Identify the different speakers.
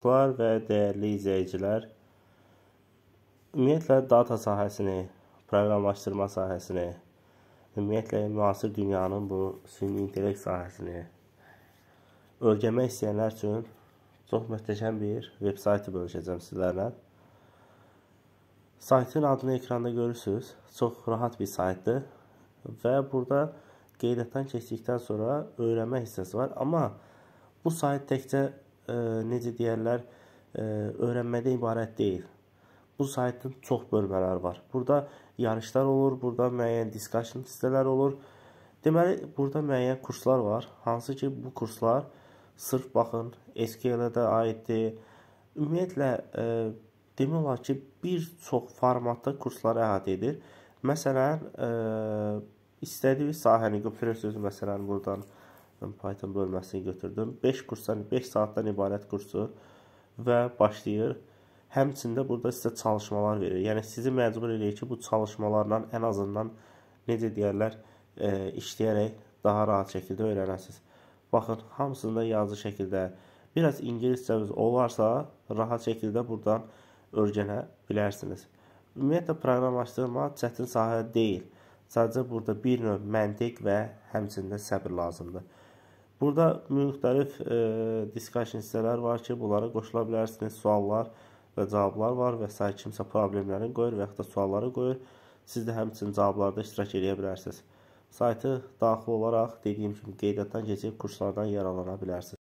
Speaker 1: Dostlar və dəyərli izləyicilər, ümumiyyətlə data sahəsini, proqramlaşdırma sahəsini, ümumiyyətlə müasir dünyanın bu süni intellekt sahəsini öyrənmək istəyənlər üçün çox möhtəşəm bir veb saytı bölüşəcəm sizlərlə. Saytın adını ekranda görürsüz. Çox rahat bir saytdır və burada qeydiyyatdan keçdikdən sonra öyrənmə hissəsi var, amma bu sayt təkcə E, necə deyərlər, e, öyrənmədə ibarət deyil. Bu saytın çox bölmələri var. Burada yarışlar olur, burada müəyyən discussion hissələri olur. Deməli, burada müəyyən kurslar var. Hansı ki, bu kurslar sırf baxın, SQL-ə də aiddir. Ümumiyyətlə, e, demək olar ki, bir çox formatda kursları əhatə edir. Məsələn, istədiyiniz sahəni götürürsünüz, məsələn, buradan mən Python bölməsini götürdüm. 5 kursdan 5 saatdan ibarət kursu və başlayır. Həmçində burada sizə çalışmalar verir. Yəni sizi məcbur eləyir ki, bu çalışmalarla ən azından necə deyirlər, e, işləyərək daha rahat şəkildə öyrənəsiniz. Baxın, hamısında yazı şəkildə, biraz ingiliscəniz olarsa, rahat şəkildə burdan öyrənə bilərsiniz. Ümumiyyətlə proqramlaşdırma çətin sahə deyil. Sadəcə burada bir növ məntiq və həmçində səbr lazımdır. Burada müxtəlif e, discussion hissələr var ki, bunlara qoşula bilərsiniz. Suallar və cavablar var və sair kimsə problemlərini qoyur və yaxud da sualları qoyur. Siz də həmçinin cavablarda iştirak edə bilərsiniz. Saytı daxil olaraq dediyim kimi qeydiyyatdan keçib kurslardan yararlana bilərsiniz.